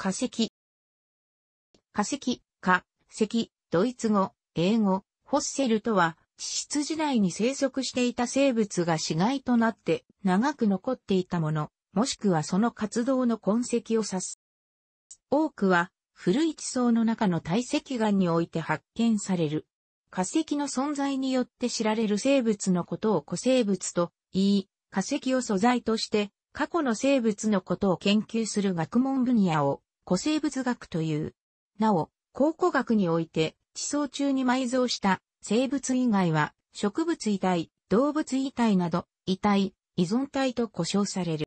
化石。化石、化石、ドイツ語、英語、ホッセルとは、地質時代に生息していた生物が死骸となって長く残っていたもの、もしくはその活動の痕跡を指す。多くは古い地層の中の堆積岩において発見される。化石の存在によって知られる生物のことを古生物と言い、化石を素材として過去の生物のことを研究する学問分野を古生物学という。なお、考古学において、地層中に埋蔵した生物以外は、植物遺体、動物遺体など、遺体、依存体と呼称される。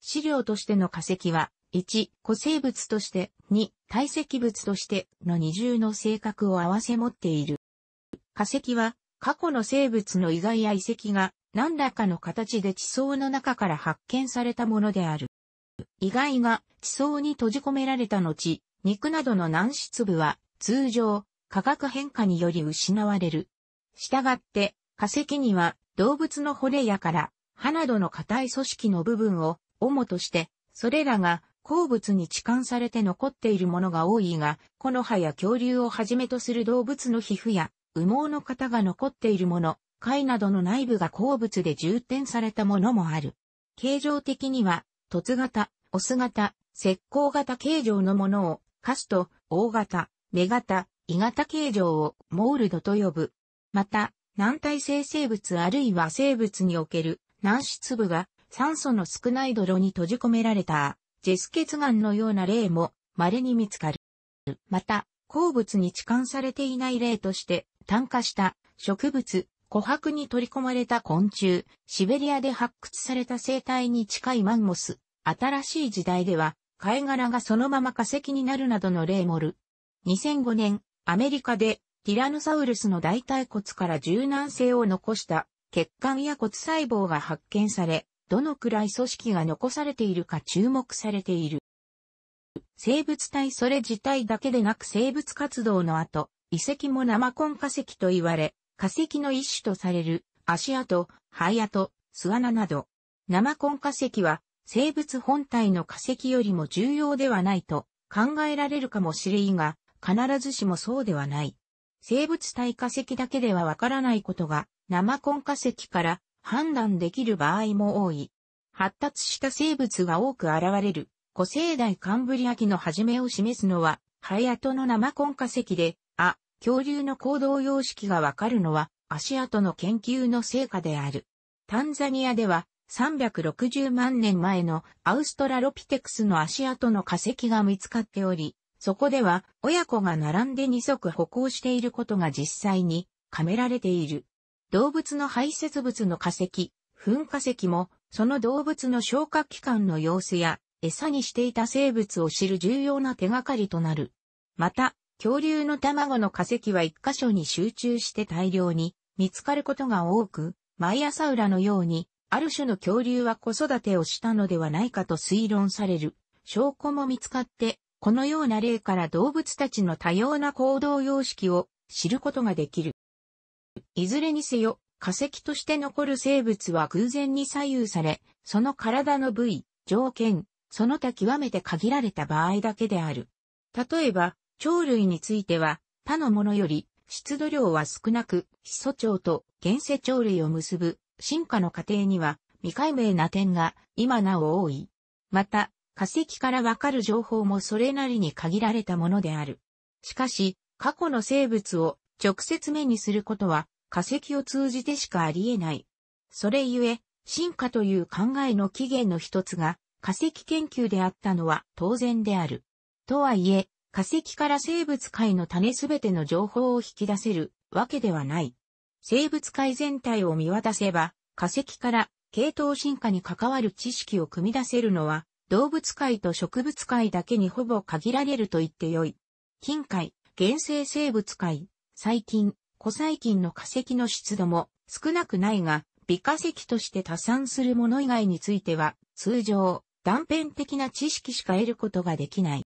資料としての化石は、1、古生物として、2、堆積物としての二重の性格を合わせ持っている。化石は、過去の生物の遺骸や遺跡が何らかの形で地層の中から発見されたものである。意外が地層に閉じ込められた後、肉などの軟質部は通常化学変化により失われる。したがって化石には動物の骨やから歯などの硬い組織の部分を主として、それらが鉱物に置換されて残っているものが多いが、この歯や恐竜をはじめとする動物の皮膚や羽毛の型が残っているもの、貝などの内部が鉱物で充填されたものもある。形状的には凸型、オス型、石膏型形状のものを、カスト、大型、目型、胃型形状をモールドと呼ぶ。また、軟体性生物あるいは生物における軟質部が酸素の少ない泥に閉じ込められたジェス血岩のような例も稀に見つかる。また、鉱物に置換されていない例として炭化した植物、琥珀に取り込まれた昆虫、シベリアで発掘された生態に近いマンモス、新しい時代では、貝殻がそのまま化石になるなどの例もる。2005年、アメリカで、ティラノサウルスの大腿骨から柔軟性を残した血管や骨細胞が発見され、どのくらい組織が残されているか注目されている。生物体それ自体だけでなく生物活動の後、遺跡も生根化石と言われ、化石の一種とされる足跡、灰跡、巣穴など、生根化石は生物本体の化石よりも重要ではないと考えられるかもしれいが、必ずしもそうではない。生物体化石だけではわからないことが生根化石から判断できる場合も多い。発達した生物が多く現れる古生代カンブリア紀の始めを示すのは、ハヤトの生根化石で、恐竜の行動様式がわかるのは足跡の研究の成果である。タンザニアでは360万年前のアウストラロピテクスの足跡の化石が見つかっており、そこでは親子が並んで二足歩行していることが実際にカメられている。動物の排泄物の化石、噴化石もその動物の消化器官の様子や餌にしていた生物を知る重要な手がかりとなる。また、恐竜の卵の化石は一箇所に集中して大量に見つかることが多く、マイアサウラのように、ある種の恐竜は子育てをしたのではないかと推論される。証拠も見つかって、このような例から動物たちの多様な行動様式を知ることができる。いずれにせよ、化石として残る生物は偶然に左右され、その体の部位、条件、その他極めて限られた場合だけである。例えば、鳥類については、他のものより出土量は少なく、ヒ素鳥と現世鳥類を結ぶ進化の過程には未解明な点が今なお多い。また、化石からわかる情報もそれなりに限られたものである。しかし、過去の生物を直接目にすることは化石を通じてしかあり得ない。それゆえ、進化という考えの起源の一つが化石研究であったのは当然である。とはいえ、化石から生物界の種すべての情報を引き出せるわけではない。生物界全体を見渡せば、化石から系統進化に関わる知識を組み出せるのは、動物界と植物界だけにほぼ限られると言ってよい。近海、原生生物界、細菌、古細菌の化石の湿度も少なくないが、微化石として多産するもの以外については、通常、断片的な知識しか得ることができない。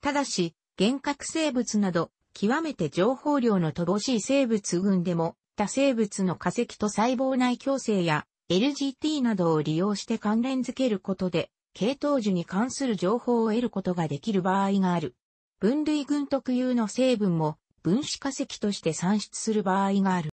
ただし、幻覚生物など、極めて情報量の乏しい生物群でも、他生物の化石と細胞内共生や LGT などを利用して関連づけることで、系統樹に関する情報を得ることができる場合がある。分類群特有の成分も分子化石として算出する場合がある。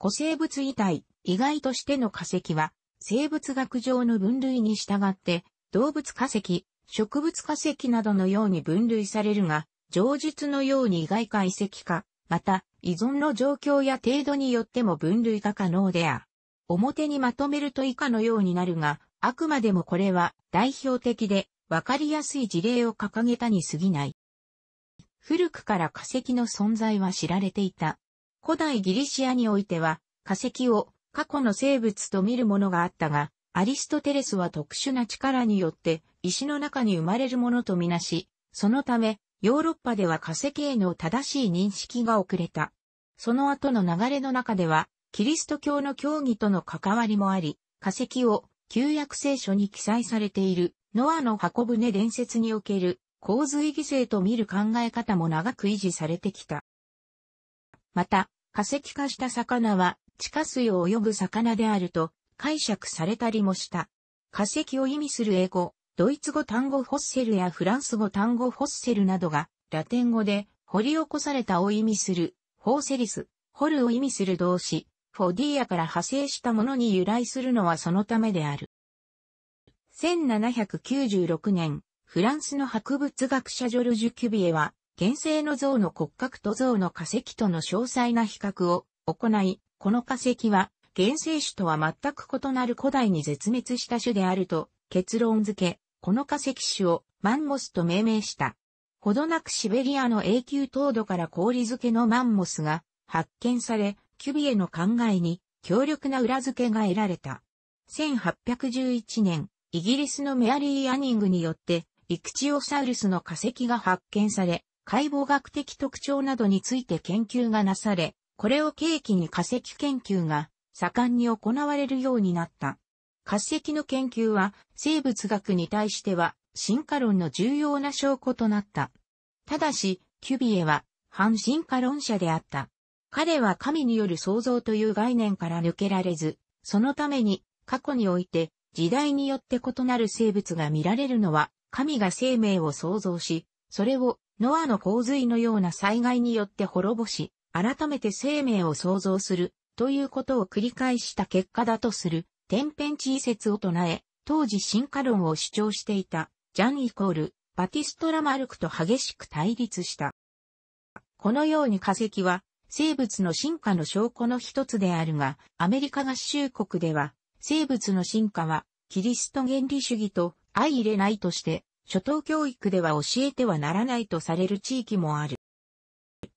古生物遺体、意外としての化石は、生物学上の分類に従って、動物化石、植物化石などのように分類されるが、上述のように外化遺跡化、また依存の状況や程度によっても分類が可能であ。表にまとめると以下のようになるが、あくまでもこれは代表的でわかりやすい事例を掲げたに過ぎない。古くから化石の存在は知られていた。古代ギリシアにおいては化石を過去の生物と見るものがあったが、アリストテレスは特殊な力によって石の中に生まれるものとみなし、そのため、ヨーロッパでは化石への正しい認識が遅れた。その後の流れの中では、キリスト教の教義との関わりもあり、化石を旧約聖書に記載されているノアの箱舟伝説における洪水犠牲と見る考え方も長く維持されてきた。また、化石化した魚は地下水を泳ぐ魚であると解釈されたりもした。化石を意味する英語、ドイツ語単語ホッセルやフランス語単語ホッセルなどが、ラテン語で、掘り起こされたを意味する、ホーセリス、掘るを意味する動詞、フォディアから派生したものに由来するのはそのためである。1796年、フランスの博物学者ジョルジュ・キュビエは、原生の像の骨格と像の化石との詳細な比較を行い、この化石は、原生種とは全く異なる古代に絶滅した種であると結論付け、この化石種をマンモスと命名した。ほどなくシベリアの永久凍土から氷漬けのマンモスが発見され、キュビエの考えに強力な裏付けが得られた。1811年、イギリスのメアリー・アニングによって、イクチオサウルスの化石が発見され、解剖学的特徴などについて研究がなされ、これを契機に化石研究が盛んに行われるようになった。活石の研究は生物学に対しては進化論の重要な証拠となった。ただし、キュビエは反進化論者であった。彼は神による創造という概念から抜けられず、そのために過去において時代によって異なる生物が見られるのは神が生命を創造し、それをノアの洪水のような災害によって滅ぼし、改めて生命を創造するということを繰り返した結果だとする天変地異説を唱え、当時進化論を主張していた、ジャンイコール、バティストラ・マルクと激しく対立した。このように化石は、生物の進化の証拠の一つであるが、アメリカ合衆国では、生物の進化は、キリスト原理主義と相入れないとして、初等教育では教えてはならないとされる地域もある。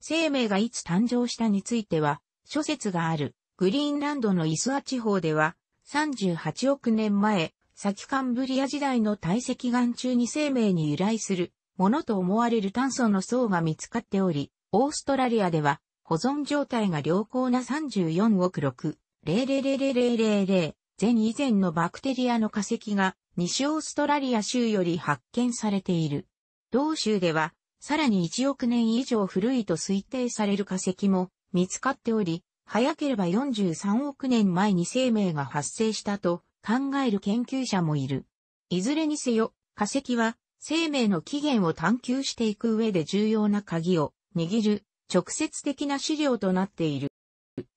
生命がいつ誕生したについては、諸説がある。グリーンランドのイスア地方では、38億年前、先カンブリア時代の堆積岩中に生命に由来するものと思われる炭素の層が見つかっており、オーストラリアでは保存状態が良好な34億6、0000000全以前のバクテリアの化石が西オーストラリア州より発見されている。同州ではさらに1億年以上古いと推定される化石も見つかっており、早ければ43億年前に生命が発生したと考える研究者もいる。いずれにせよ、化石は生命の起源を探求していく上で重要な鍵を握る直接的な資料となっている。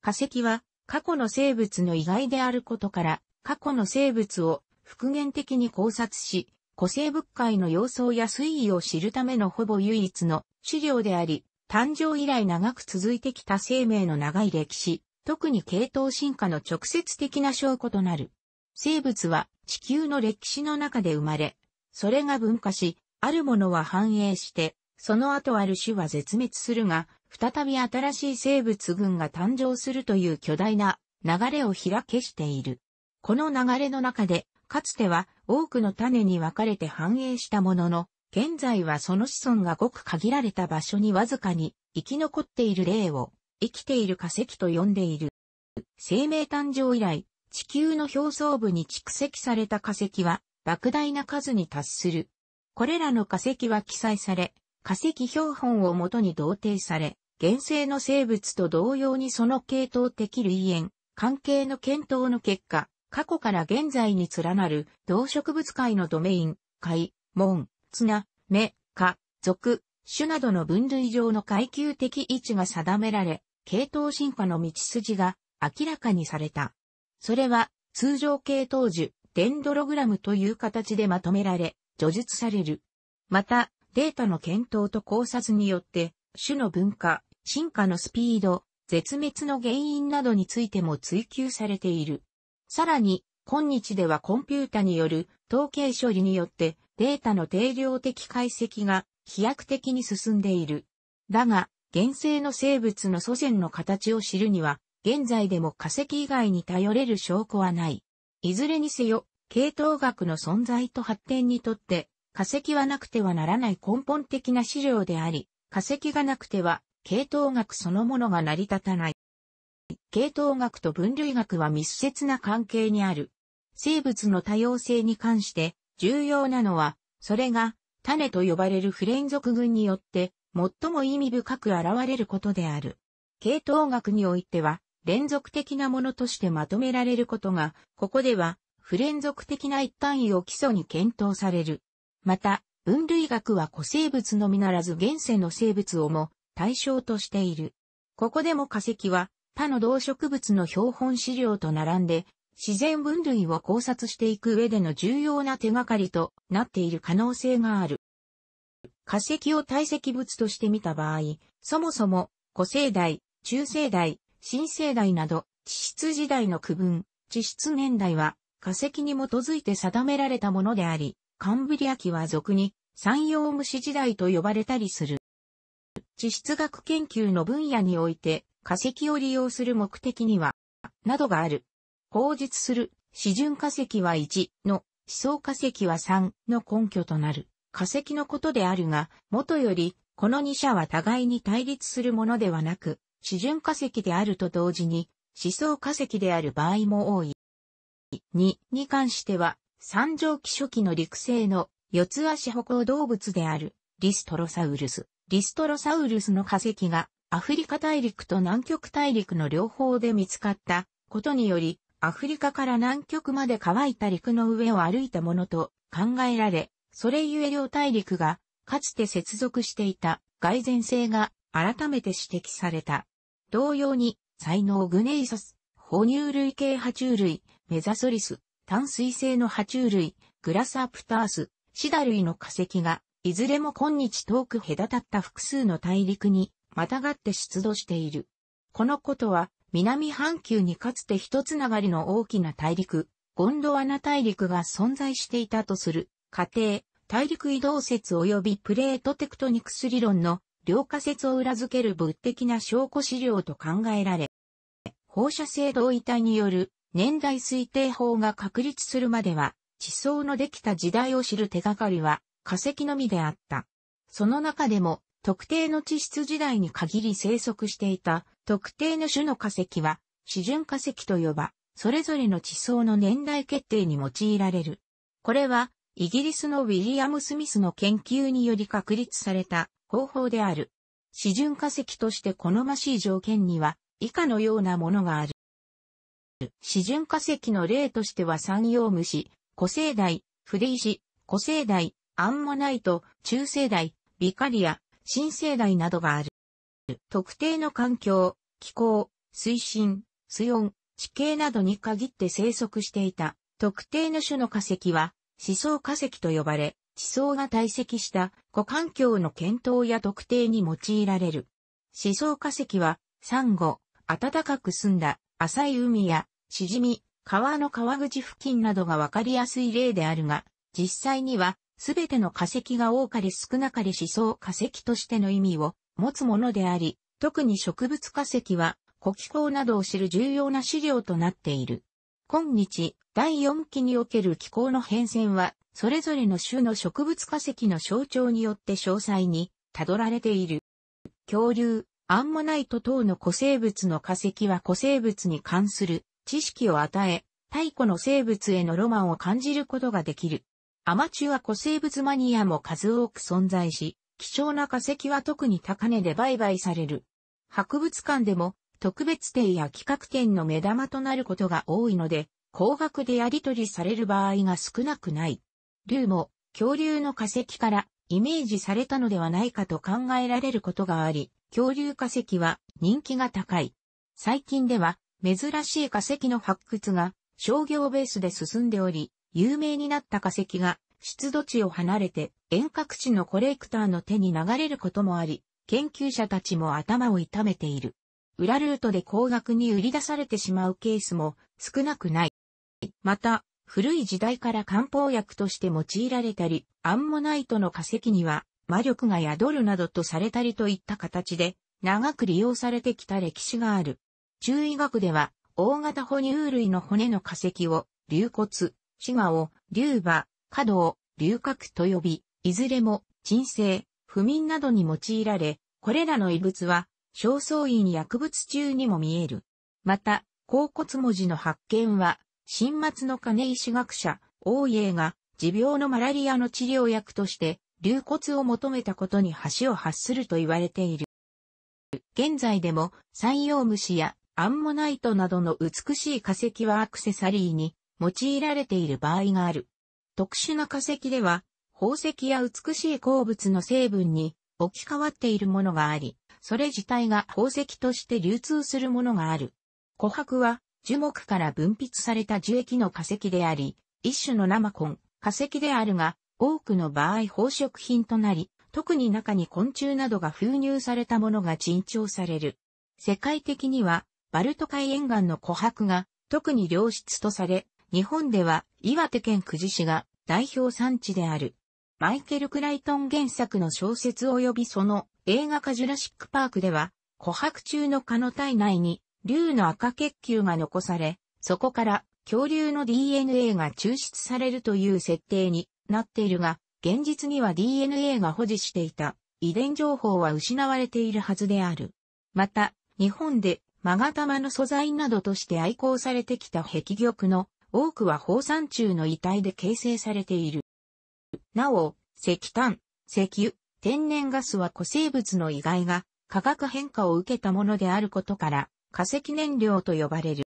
化石は過去の生物の意外であることから過去の生物を復元的に考察し、古生物界の様相や推移を知るためのほぼ唯一の資料であり、誕生以来長く続いてきた生命の長い歴史、特に系統進化の直接的な証拠となる。生物は地球の歴史の中で生まれ、それが分化し、あるものは繁栄して、その後ある種は絶滅するが、再び新しい生物群が誕生するという巨大な流れを開けしている。この流れの中で、かつては多くの種に分かれて繁栄したものの、現在はその子孫がごく限られた場所にわずかに生き残っている例を生きている化石と呼んでいる。生命誕生以来、地球の表層部に蓄積された化石は莫大な数に達する。これらの化石は記載され、化石標本をもとに同定され、現生の生物と同様にその系統的類縁、関係の検討の結果、過去から現在に連なる動植物界のドメイン、界、門、ツナ、メ、カ、属、種などの分類上の階級的位置が定められ、系統進化の道筋が明らかにされた。それは通常系統樹、デンドログラムという形でまとめられ、叙述される。また、データの検討と考察によって、種の文化、進化のスピード、絶滅の原因などについても追求されている。さらに、今日ではコンピュータによる統計処理によってデータの定量的解析が飛躍的に進んでいる。だが、現世の生物の祖先の形を知るには、現在でも化石以外に頼れる証拠はない。いずれにせよ、系統学の存在と発展にとって、化石はなくてはならない根本的な資料であり、化石がなくては、系統学そのものが成り立たない。系統学と分類学は密接な関係にある。生物の多様性に関して、重要なのは、それが、種と呼ばれる不連続群によって、最も意味深く現れることである。系統学においては、連続的なものとしてまとめられることが、ここでは、不連続的な一単位を基礎に検討される。また、分類学は古生物のみならず現世の生物をも対象としている。ここでも化石は他の動植物の標本資料と並んで自然分類を考察していく上での重要な手がかりとなっている可能性がある。化石を堆積物として見た場合、そもそも古生代、中生代、新生代など、地質時代の区分、地質年代は化石に基づいて定められたものであり、カンブリア紀は俗に山陽虫時代と呼ばれたりする。地質学研究の分野において化石を利用する目的には、などがある。口述する、示準化石は1の、思想化石は3の根拠となる、化石のことであるが、元より、この2者は互いに対立するものではなく、示準化石であると同時に、思想化石である場合も多い。2に関しては、三条期初期の陸生の四つ足歩行動物であるリストロサウルス。リストロサウルスの化石がアフリカ大陸と南極大陸の両方で見つかったことによりアフリカから南極まで乾いた陸の上を歩いたものと考えられ、それゆえ両大陸がかつて接続していた蓋然性が改めて指摘された。同様に、才能グネイサス、哺乳類系爬虫類、メザソリス、淡水性の爬虫類、グラサプタース、シダ類の化石が、いずれも今日遠く隔たった複数の大陸に、またがって出土している。このことは、南半球にかつて一つながりの大きな大陸、ゴンドワナ大陸が存在していたとする仮定、大陸移動説及びプレートテクトニクス理論の両仮説を裏付ける物的な証拠資料と考えられ、放射性同位体による年代推定法が確立するまでは、地層のできた時代を知る手がかりは化石のみであった。その中でも特定の地質時代に限り生息していた特定の種の化石は、示準化石と呼ば、それぞれの地層の年代決定に用いられる。これは、イギリスのウィリアム・スミスの研究により確立された方法である。示準化石として好ましい条件には、以下のようなものがある。示準化石の例としては山陽虫、古生代、筆石、古生代、アンモナイト、中生代、ビカリア、新生代などがある。特定の環境、気候、水深、水温、地形などに限って生息していた特定の種の化石は地層化石と呼ばれ、地層が堆積した古環境の検討や特定に用いられる。地層化石は、サンゴ、暖かく澄んだ浅い海や、しじみ、川の川口付近などがわかりやすい例であるが、実際には、すべての化石が多かれ少なかれ思想化石としての意味を持つものであり、特に植物化石は、古気候などを知る重要な資料となっている。今日、第4期における気候の変遷は、それぞれの種の植物化石の象徴によって詳細に辿られている。恐竜、アンモナイト等の古生物の化石は古生物に関する知識を与え、太古の生物へのロマンを感じることができる。アマチュア古生物マニアも数多く存在し、貴重な化石は特に高値で売買される。博物館でも特別展や企画展の目玉となることが多いので、高額でやり取りされる場合が少なくない。竜も恐竜の化石からイメージされたのではないかと考えられることがあり、恐竜化石は人気が高い。最近では珍しい化石の発掘が商業ベースで進んでおり、有名になった化石が出土地を離れて遠隔地のコレクターの手に流れることもあり、研究者たちも頭を痛めている。裏ルートで高額に売り出されてしまうケースも少なくない。また、古い時代から漢方薬として用いられたり、アンモナイトの化石には魔力が宿るなどとされたりといった形で、長く利用されてきた歴史がある。中医学では、大型哺乳類の骨の化石を、竜骨、シガを、竜馬、角を、竜角と呼び、いずれも、鎮静、不眠などに用いられ、これらの異物は、焦燥院薬物中にも見える。また、甲骨文字の発見は、新末の金石学者、王英が、持病のマラリアの治療薬として、流骨を求めたことに橋を発すると言われている。現在でも、山陽虫やアンモナイトなどの美しい化石はアクセサリーに用いられている場合がある。特殊な化石では、宝石や美しい鉱物の成分に置き換わっているものがあり、それ自体が宝石として流通するものがある。琥珀は樹木から分泌された樹液の化石であり、一種の生コン、化石であるが、多くの場合宝飾品となり、特に中に昆虫などが封入されたものが珍重される。世界的には、バルト海沿岸の琥珀が特に良質とされ、日本では岩手県久慈市が代表産地である。マイケル・クライトン原作の小説及びその映画化ジュラシック・パークでは、琥珀中の蚊の体内に竜の赤血球が残され、そこから恐竜の DNA が抽出されるという設定になっているが、現実には DNA が保持していた遺伝情報は失われているはずである。また、日本でマガタマの素材などとして愛好されてきた壁玉の多くは放散中の遺体で形成されている。なお、石炭、石油、天然ガスは古生物の意外が化学変化を受けたものであることから、化石燃料と呼ばれる。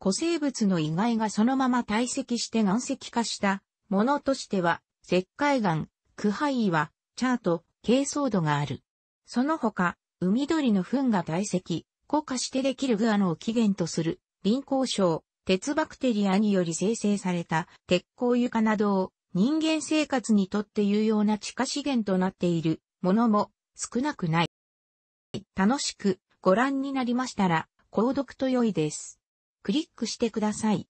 古生物の意外がそのまま堆積して岩石化したものとしては、石灰岩、区灰岩、チャート、珪藻土がある。その他、海鳥の糞が堆積、固化してできるグアノを起源とする、臨光症、鉄バクテリアにより生成された鉄鋼床などを人間生活にとって有用な地下資源となっているものも少なくない。楽しくご覧になりましたら、購読と良いです。クリックしてください。